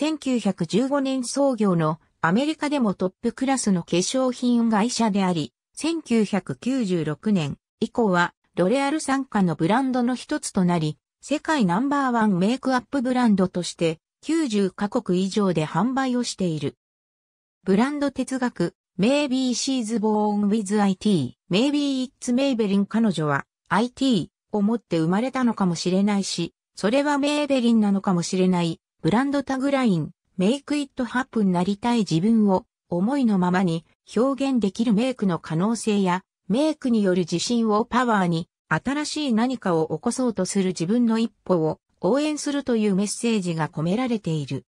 1915年創業のアメリカでもトップクラスの化粧品会社であり、1996年以降はロレアル傘下のブランドの一つとなり、世界ナンバーワンメイクアップブランドとして90カ国以上で販売をしている。ブランド哲学、Maybe She's Born with IT, Maybe It's Maybelline 彼女は IT を持って生まれたのかもしれないし、それはメーベリンなのかもしれないブランドタグライン、メイクイットハップになりたい自分を思いのままに表現できるメイクの可能性やメイクによる自信をパワーに新しい何かを起こそうとする自分の一歩を応援するというメッセージが込められている。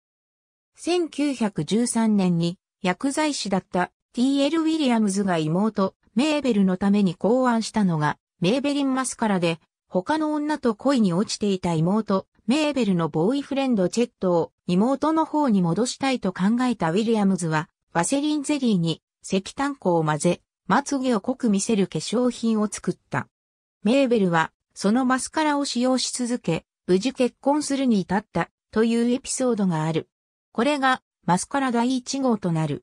1913年に薬剤師だった T.L. ウィリアムズが妹メーベルのために考案したのがメーベリンマスカラで他の女と恋に落ちていた妹メーベルのボーイフレンドチェットを妹の方に戻したいと考えたウィリアムズは、ワセリンゼリーに石炭粉を混ぜ、まつげを濃く見せる化粧品を作った。メーベルは、そのマスカラを使用し続け、無事結婚するに至ったというエピソードがある。これがマスカラ第1号となる。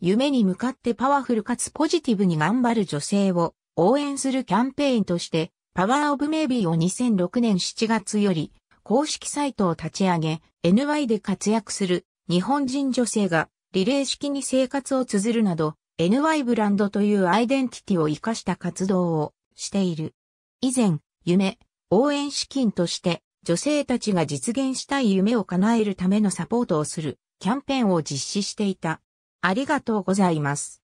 夢に向かってパワフルかつポジティブに頑張る女性を応援するキャンペーンとして、パワーオブメイビーを2006年7月より公式サイトを立ち上げ、NY で活躍する日本人女性がリレー式に生活を綴るなど、NY ブランドというアイデンティティを活かした活動をしている。以前、夢、応援資金として女性たちが実現したい夢を叶えるためのサポートをするキャンペーンを実施していた。ありがとうございます。